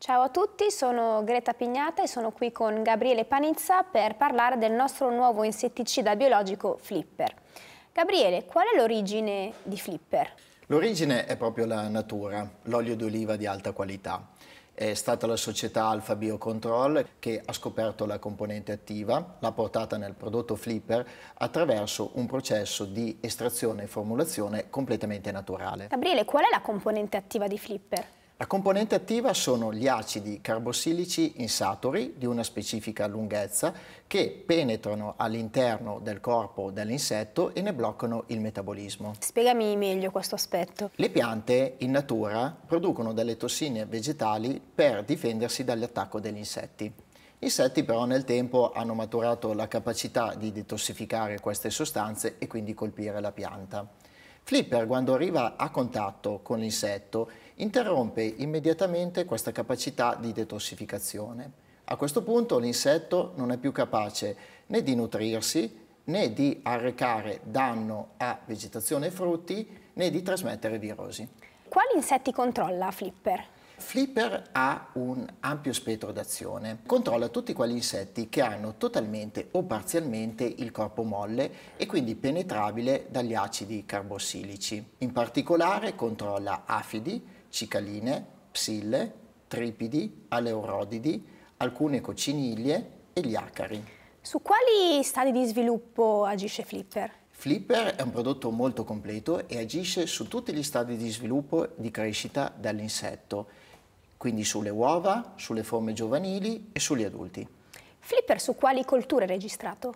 Ciao a tutti, sono Greta Pignata e sono qui con Gabriele Panizza per parlare del nostro nuovo insetticida biologico Flipper. Gabriele, qual è l'origine di Flipper? L'origine è proprio la natura, l'olio d'oliva di alta qualità. È stata la società Alfa Biocontrol che ha scoperto la componente attiva, l'ha portata nel prodotto Flipper attraverso un processo di estrazione e formulazione completamente naturale. Gabriele, qual è la componente attiva di Flipper? La componente attiva sono gli acidi carbossilici insaturi di una specifica lunghezza che penetrano all'interno del corpo dell'insetto e ne bloccano il metabolismo. Spiegami meglio questo aspetto. Le piante in natura producono delle tossine vegetali per difendersi dall'attacco degli insetti. Gli insetti però nel tempo hanno maturato la capacità di detossificare queste sostanze e quindi colpire la pianta. Flipper quando arriva a contatto con l'insetto interrompe immediatamente questa capacità di detossificazione. A questo punto l'insetto non è più capace né di nutrirsi né di arrecare danno a vegetazione e frutti né di trasmettere virosi. Quali insetti controlla Flipper? Flipper ha un ampio spettro d'azione, controlla tutti quegli insetti che hanno totalmente o parzialmente il corpo molle e quindi penetrabile dagli acidi carbossilici. In particolare controlla afidi, cicaline, psille, tripidi, aleurodidi, alcune cocciniglie e gli acari. Su quali stadi di sviluppo agisce Flipper? Flipper è un prodotto molto completo e agisce su tutti gli stadi di sviluppo e di crescita dell'insetto quindi sulle uova, sulle forme giovanili e sugli adulti. Flipper su quali colture è registrato?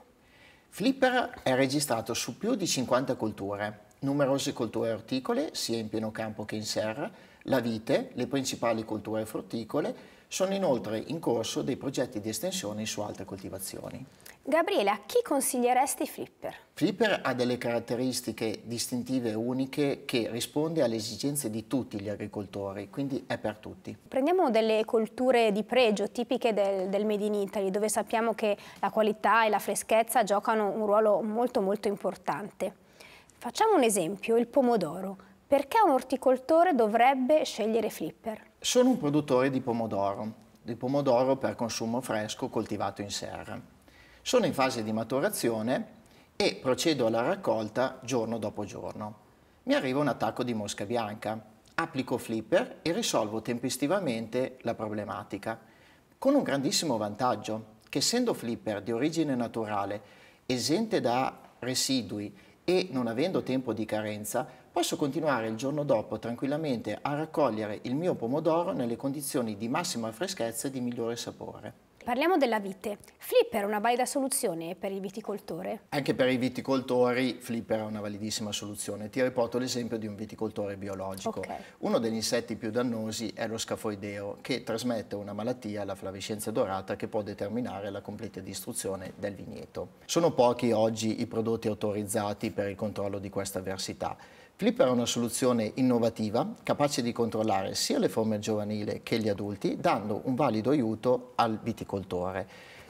Flipper è registrato su più di 50 colture, numerose colture orticole sia in pieno campo che in serra, la vite, le principali colture frutticole, sono inoltre in corso dei progetti di estensione su altre coltivazioni. Gabriele, a chi consiglieresti Flipper? Flipper ha delle caratteristiche distintive e uniche che risponde alle esigenze di tutti gli agricoltori, quindi è per tutti. Prendiamo delle colture di pregio tipiche del, del Made in Italy, dove sappiamo che la qualità e la freschezza giocano un ruolo molto molto importante. Facciamo un esempio, il pomodoro. Perché un orticoltore dovrebbe scegliere Flipper? Sono un produttore di pomodoro, di pomodoro per consumo fresco coltivato in serra. Sono in fase di maturazione e procedo alla raccolta giorno dopo giorno. Mi arriva un attacco di mosca bianca, applico Flipper e risolvo tempestivamente la problematica, con un grandissimo vantaggio che essendo Flipper di origine naturale, esente da residui e non avendo tempo di carenza, posso continuare il giorno dopo tranquillamente a raccogliere il mio pomodoro nelle condizioni di massima freschezza e di migliore sapore. Parliamo della vite. Flipper è una valida soluzione per il viticoltore? Anche per i viticoltori Flipper è una validissima soluzione. Ti riporto l'esempio di un viticoltore biologico. Okay. Uno degli insetti più dannosi è lo scafoideo che trasmette una malattia, la flavescenza dorata, che può determinare la completa distruzione del vigneto. Sono pochi oggi i prodotti autorizzati per il controllo di questa avversità. Flipper è una soluzione innovativa capace di controllare sia le forme giovanili che gli adulti, dando un valido aiuto al viticoltore dell'agricoltore.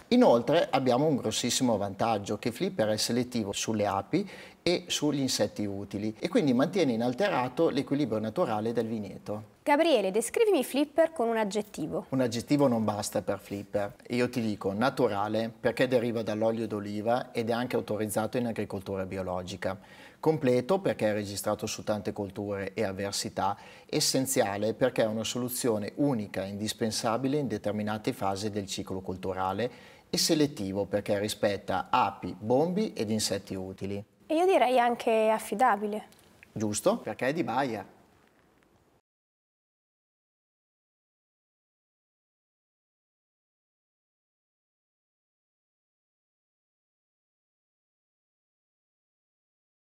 Inoltre abbiamo un grossissimo vantaggio che Flipper è selettivo sulle api e sugli insetti utili e quindi mantiene inalterato l'equilibrio naturale del vigneto. Gabriele, descrivimi Flipper con un aggettivo. Un aggettivo non basta per Flipper. Io ti dico naturale perché deriva dall'olio d'oliva ed è anche autorizzato in agricoltura biologica. Completo perché è registrato su tante colture e avversità. Essenziale perché è una soluzione unica e indispensabile in determinate fasi del ciclo culturale e selettivo perché rispetta api, bombi ed insetti utili. E io direi anche affidabile. Giusto, perché è di Baia.